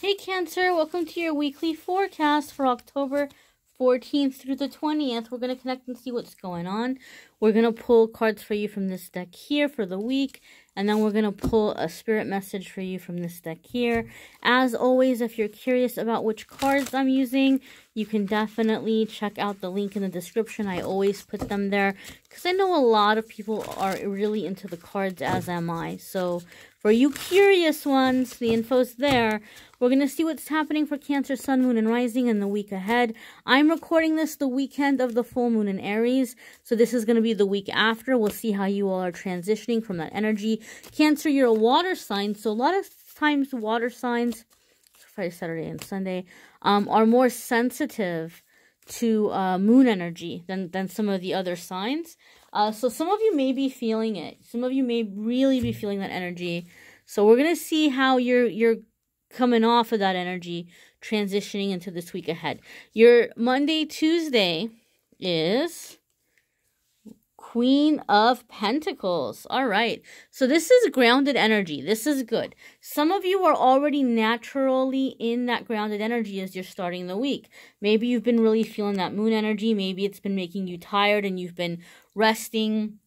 Hey Cancer, welcome to your weekly forecast for October 14th through the 20th. We're going to connect and see what's going on. We're going to pull cards for you from this deck here for the week. And then we're going to pull a spirit message for you from this deck here. As always, if you're curious about which cards I'm using, you can definitely check out the link in the description. I always put them there because I know a lot of people are really into the cards, as am I. So for you curious ones, the info's there. We're going to see what's happening for Cancer, Sun, Moon, and Rising in the week ahead. I'm recording this the weekend of the full moon in Aries. So this is going to be the week after, we'll see how you all are transitioning from that energy. Cancer, you're a water sign. So a lot of times water signs, Friday, Saturday, and Sunday, um, are more sensitive to uh, moon energy than, than some of the other signs. Uh, so some of you may be feeling it. Some of you may really be feeling that energy. So we're gonna see how you're you're coming off of that energy, transitioning into this week ahead. Your Monday, Tuesday is Queen of Pentacles. All right. So this is grounded energy. This is good. Some of you are already naturally in that grounded energy as you're starting the week. Maybe you've been really feeling that moon energy. Maybe it's been making you tired and you've been resting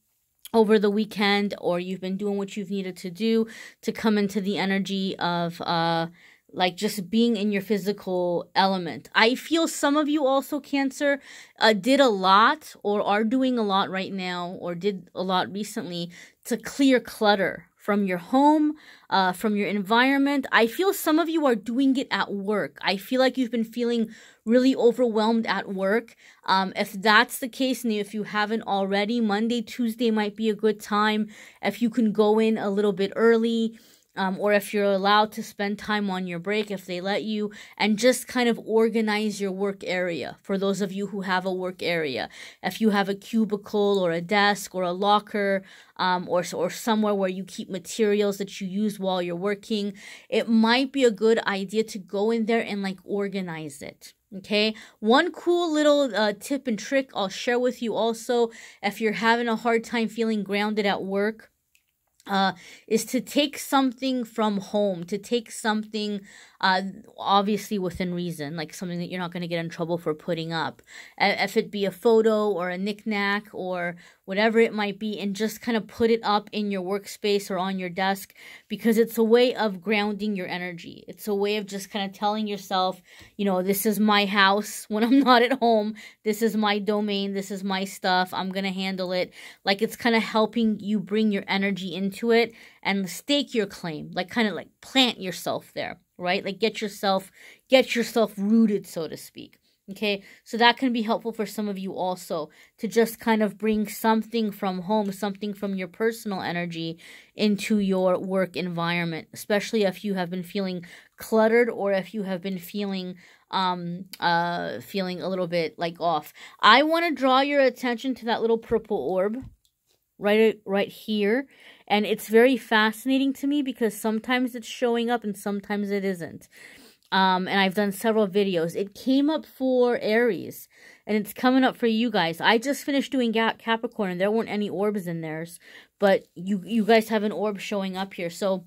over the weekend or you've been doing what you've needed to do to come into the energy of uh like just being in your physical element. I feel some of you also cancer uh, did a lot or are doing a lot right now or did a lot recently to clear clutter from your home, uh, from your environment. I feel some of you are doing it at work. I feel like you've been feeling really overwhelmed at work. Um, if that's the case, and if you haven't already, Monday, Tuesday might be a good time if you can go in a little bit early um, or if you're allowed to spend time on your break, if they let you, and just kind of organize your work area for those of you who have a work area. If you have a cubicle or a desk or a locker um, or, or somewhere where you keep materials that you use while you're working, it might be a good idea to go in there and like organize it. Okay, one cool little uh, tip and trick I'll share with you also if you're having a hard time feeling grounded at work uh, is to take something from home, to take something uh, obviously within reason, like something that you're not going to get in trouble for putting up. If it be a photo or a knickknack or whatever it might be, and just kind of put it up in your workspace or on your desk because it's a way of grounding your energy. It's a way of just kind of telling yourself, you know, this is my house when I'm not at home. This is my domain. This is my stuff. I'm going to handle it. Like it's kind of helping you bring your energy into it and stake your claim, like kind of like plant yourself there right? Like get yourself get yourself rooted, so to speak. Okay, so that can be helpful for some of you also to just kind of bring something from home, something from your personal energy into your work environment, especially if you have been feeling cluttered or if you have been feeling um uh feeling a little bit like off. I want to draw your attention to that little purple orb right right here and it's very fascinating to me because sometimes it's showing up and sometimes it isn't. Um, and I've done several videos. It came up for Aries, and it's coming up for you guys. I just finished doing Capricorn, and there weren't any orbs in theirs, but you you guys have an orb showing up here. So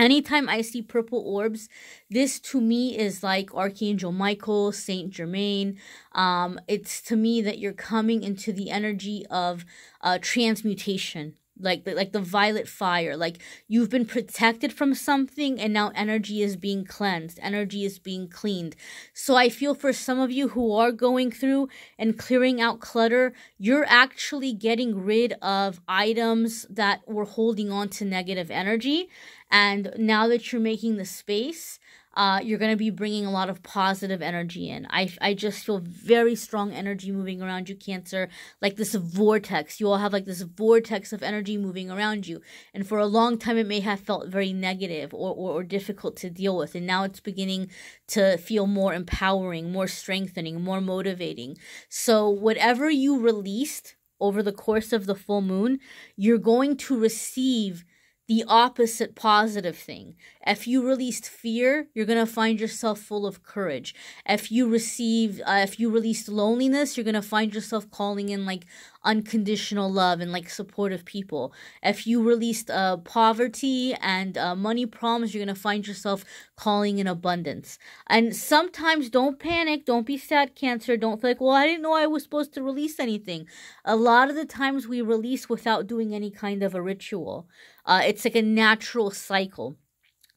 anytime I see purple orbs, this to me is like Archangel Michael, Saint Germain. Um, it's to me that you're coming into the energy of uh, transmutation like the, like the violet fire like you've been protected from something and now energy is being cleansed energy is being cleaned so i feel for some of you who are going through and clearing out clutter you're actually getting rid of items that were holding on to negative energy and now that you're making the space uh, you're going to be bringing a lot of positive energy in. I, I just feel very strong energy moving around you, Cancer, like this vortex. You all have like this vortex of energy moving around you. And for a long time, it may have felt very negative or, or, or difficult to deal with. And now it's beginning to feel more empowering, more strengthening, more motivating. So, whatever you released over the course of the full moon, you're going to receive the opposite positive thing. If you released fear, you're going to find yourself full of courage. If you receive uh, if you released loneliness, you're going to find yourself calling in like unconditional love and like supportive people. If you released uh, poverty and uh, money problems, you're going to find yourself calling in abundance. And sometimes don't panic, don't be sad, Cancer. Don't feel like well, I didn't know I was supposed to release anything. A lot of the times we release without doing any kind of a ritual, uh, it's like a natural cycle.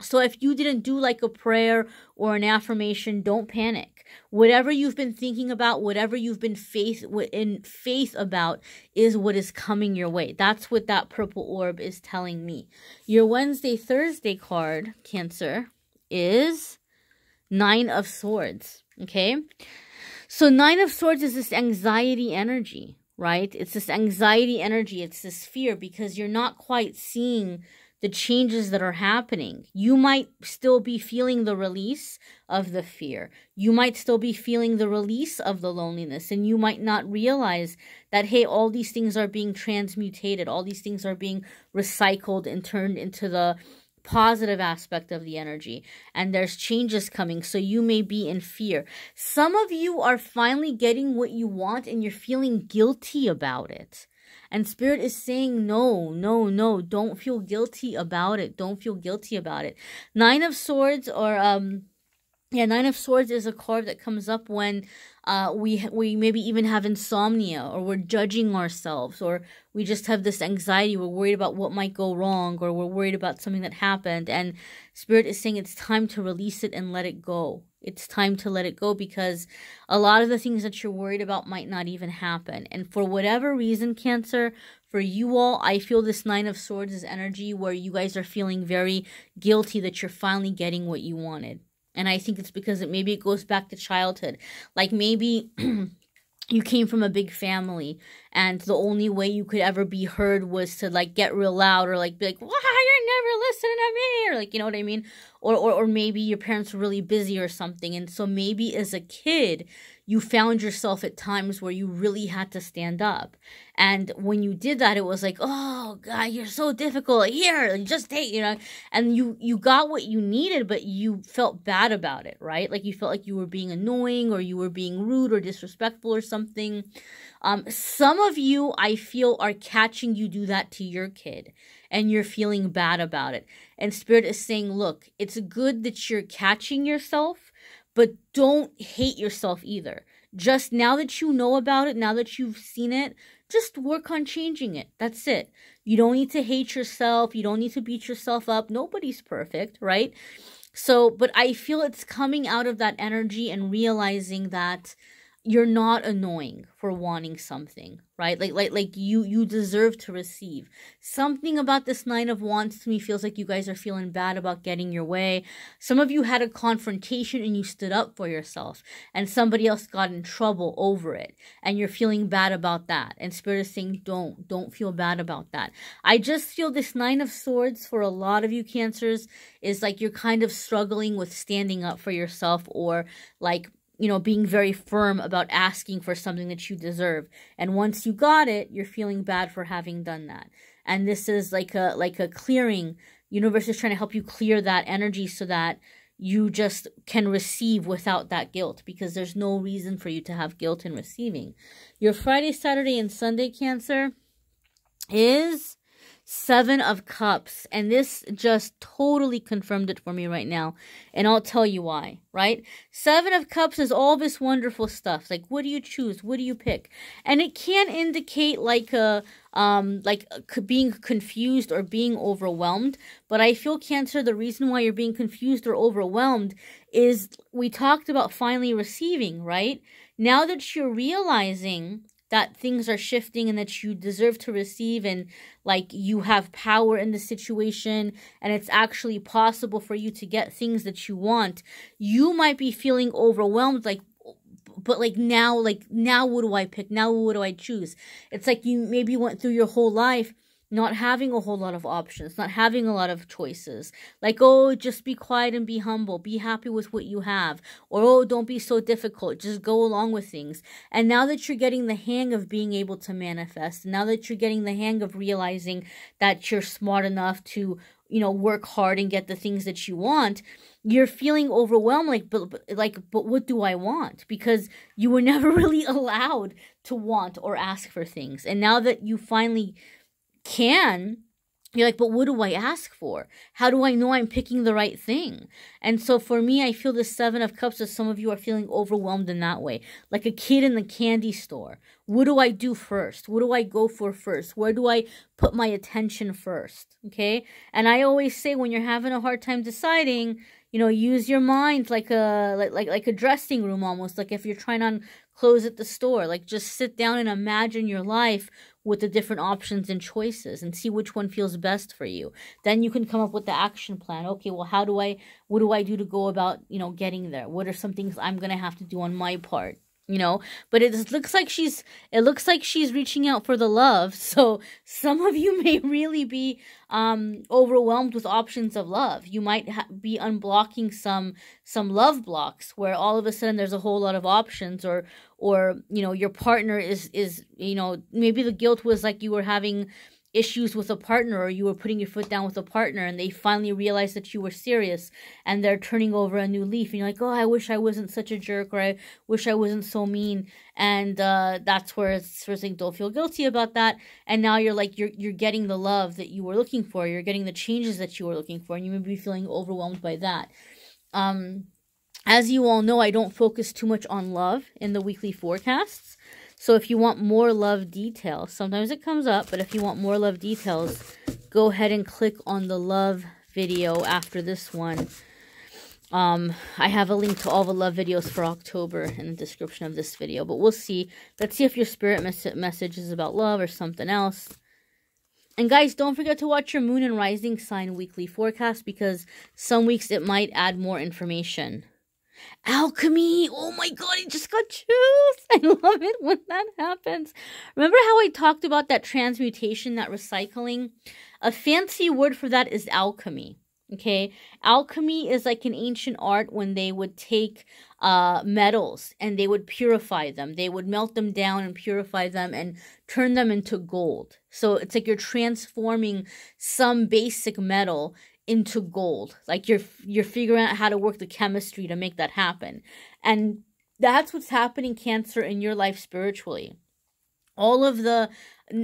So if you didn't do like a prayer or an affirmation, don't panic. Whatever you've been thinking about, whatever you've been faith in faith about is what is coming your way. That's what that purple orb is telling me. Your Wednesday Thursday card, Cancer, is 9 of swords, okay? So 9 of swords is this anxiety energy, right? It's this anxiety energy, it's this fear because you're not quite seeing the changes that are happening. You might still be feeling the release of the fear. You might still be feeling the release of the loneliness, and you might not realize that, hey, all these things are being transmutated, all these things are being recycled and turned into the positive aspect of the energy and there's changes coming so you may be in fear some of you are finally getting what you want and you're feeling guilty about it and spirit is saying, no, no, no, don't feel guilty about it. Don't feel guilty about it. Nine of swords or, um, yeah, Nine of Swords is a card that comes up when uh, we we maybe even have insomnia or we're judging ourselves or we just have this anxiety. We're worried about what might go wrong or we're worried about something that happened. And Spirit is saying it's time to release it and let it go it's time to let it go because a lot of the things that you're worried about might not even happen. And for whatever reason, Cancer, for you all, I feel this Nine of Swords is energy where you guys are feeling very guilty that you're finally getting what you wanted. And I think it's because it, maybe it goes back to childhood. Like maybe you came from a big family and the only way you could ever be heard was to like get real loud or like be like why you're never listening to me or like you know what i mean or, or, or maybe your parents were really busy or something. And so maybe as a kid, you found yourself at times where you really had to stand up. And when you did that, it was like, oh God, you're so difficult. Here, just take, you know. And you you got what you needed, but you felt bad about it, right? Like you felt like you were being annoying or you were being rude or disrespectful or something. Um, some of you I feel are catching you do that to your kid and you're feeling bad about it. And Spirit is saying, look, it's good that you're catching yourself, but don't hate yourself either. Just now that you know about it, now that you've seen it, just work on changing it. That's it. You don't need to hate yourself. You don't need to beat yourself up. Nobody's perfect, right? So, but I feel it's coming out of that energy and realizing that you're not annoying for wanting something right like like like you you deserve to receive something about this nine of wands to me feels like you guys are feeling bad about getting your way some of you had a confrontation and you stood up for yourself and somebody else got in trouble over it and you're feeling bad about that and spirit is saying don't don't feel bad about that i just feel this nine of swords for a lot of you cancers is like you're kind of struggling with standing up for yourself or like you know, being very firm about asking for something that you deserve. And once you got it, you're feeling bad for having done that. And this is like a like a clearing. Universe is trying to help you clear that energy so that you just can receive without that guilt because there's no reason for you to have guilt in receiving. Your Friday, Saturday, and Sunday Cancer is Seven of Cups. And this just totally confirmed it for me right now. And I'll tell you why, right? Seven of Cups is all this wonderful stuff. Like, what do you choose? What do you pick? And it can indicate like a, um, like being confused or being overwhelmed. But I feel, Cancer, the reason why you're being confused or overwhelmed is we talked about finally receiving, right? Now that you're realizing that things are shifting and that you deserve to receive and like you have power in the situation and it's actually possible for you to get things that you want, you might be feeling overwhelmed like but like now like now what do i pick now what do i choose it's like you maybe went through your whole life not having a whole lot of options, not having a lot of choices. Like, oh, just be quiet and be humble, be happy with what you have, or oh, don't be so difficult, just go along with things. And now that you're getting the hang of being able to manifest, now that you're getting the hang of realizing that you're smart enough to, you know, work hard and get the things that you want, you're feeling overwhelmed like but, but, like but what do i want because you were never really allowed to want or ask for things and now that you finally can you're like, but what do I ask for? How do I know I'm picking the right thing? And so for me, I feel the Seven of Cups as some of you are feeling overwhelmed in that way, like a kid in the candy store. What do I do first? What do I go for first? Where do I put my attention first? Okay. And I always say when you're having a hard time deciding, you know, use your mind like a like like, like a dressing room almost, like if you're trying on clothes at the store. Like just sit down and imagine your life with the different options and choices and see which one feels best for you. Then you can come up with the action plan. Okay, well, how do I, what do I do to go about, you know, getting there? What are some things I'm going to have to do on my part? you know but it looks like she's it looks like she's reaching out for the love so some of you may really be um overwhelmed with options of love you might ha- be unblocking some some love blocks where all of a sudden there's a whole lot of options or or you know your partner is is you know maybe the guilt was like you were having issues with a partner or you were putting your foot down with a partner and they finally realized that you were serious and they're turning over a new leaf and you're like oh i wish i wasn't such a jerk or i wish i wasn't so mean and uh, that's where it's first thing don't feel guilty about that and now you're like you're you're getting the love that you were looking for you're getting the changes that you were looking for and you may be feeling overwhelmed by that um as you all know i don't focus too much on love in the weekly forecasts so if you want more love details, sometimes it comes up, but if you want more love details, go ahead and click on the love video after this one. Um, I have a link to all the love videos for October in the description of this video, but we'll see. Let's see if your spirit mes message is about love or something else. And guys, don't forget to watch your moon and rising sign weekly forecast because some weeks it might add more information alchemy. Oh my God, it just got juice. I love it when that happens. Remember how I talked about that transmutation, that recycling? A fancy word for that is alchemy. Okay, alchemy is like an ancient art when they would take uh, metals and they would purify them. They would melt them down and purify them and turn them into gold. So it's like you're transforming some basic metal into gold. Like you're you're figuring out how to work the chemistry to make that happen. And that's what's happening cancer in your life spiritually. All of the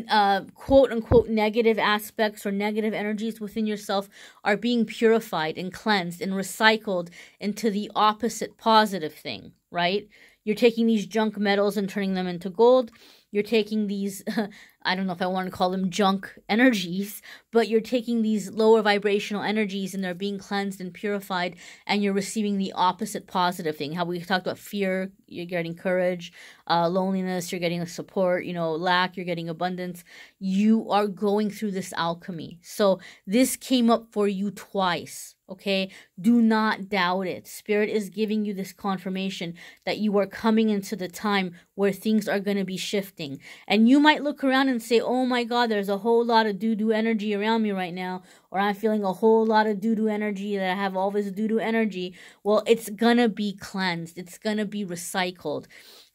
uh, quote unquote negative aspects or negative energies within yourself are being purified and cleansed and recycled into the opposite positive thing, right? You're taking these junk metals and turning them into gold. You're taking these, I don't know if I want to call them junk energies, but you're taking these lower vibrational energies and they're being cleansed and purified, and you're receiving the opposite positive thing. How we talked about fear, you're getting courage, uh, loneliness, you're getting support, you know, lack, you're getting abundance. You are going through this alchemy. So this came up for you twice Okay, do not doubt it. Spirit is giving you this confirmation that you are coming into the time where things are going to be shifting. And you might look around and say, Oh my God, there's a whole lot of doo doo energy around me right now, or I'm feeling a whole lot of doo doo energy, that I have all this doo doo energy. Well, it's going to be cleansed, it's going to be recycled.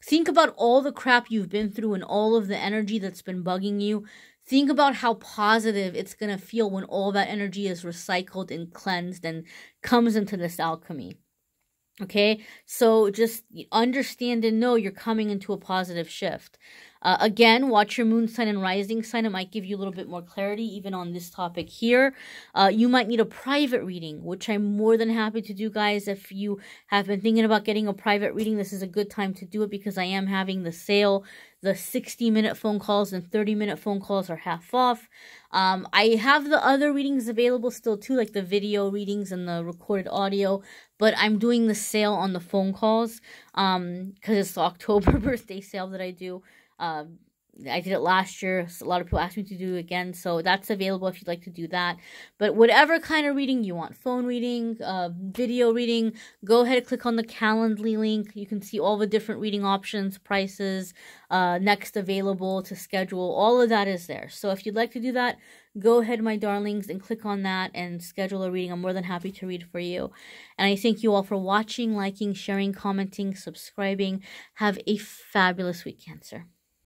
Think about all the crap you've been through and all of the energy that's been bugging you. Think about how positive it's going to feel when all that energy is recycled and cleansed and comes into this alchemy. Okay, so just understand and know you're coming into a positive shift. Uh, again, watch your moon sign and rising sign. It might give you a little bit more clarity even on this topic here. Uh, you might need a private reading, which I'm more than happy to do, guys. If you have been thinking about getting a private reading, this is a good time to do it because I am having the sale the 60 minute phone calls and 30 minute phone calls are half off. Um, I have the other readings available still too, like the video readings and the recorded audio, but I'm doing the sale on the phone calls because um, it's the October birthday sale that I do. Um, I did it last year. So a lot of people asked me to do it again, so that's available if you'd like to do that. But whatever kind of reading you want, phone reading, uh, video reading, go ahead and click on the Calendly link. You can see all the different reading options, prices, uh, next available to schedule. All of that is there. So if you'd like to do that, go ahead, my darlings, and click on that and schedule a reading. I'm more than happy to read for you. And I thank you all for watching, liking, sharing, commenting, subscribing. Have a fabulous week, Cancer.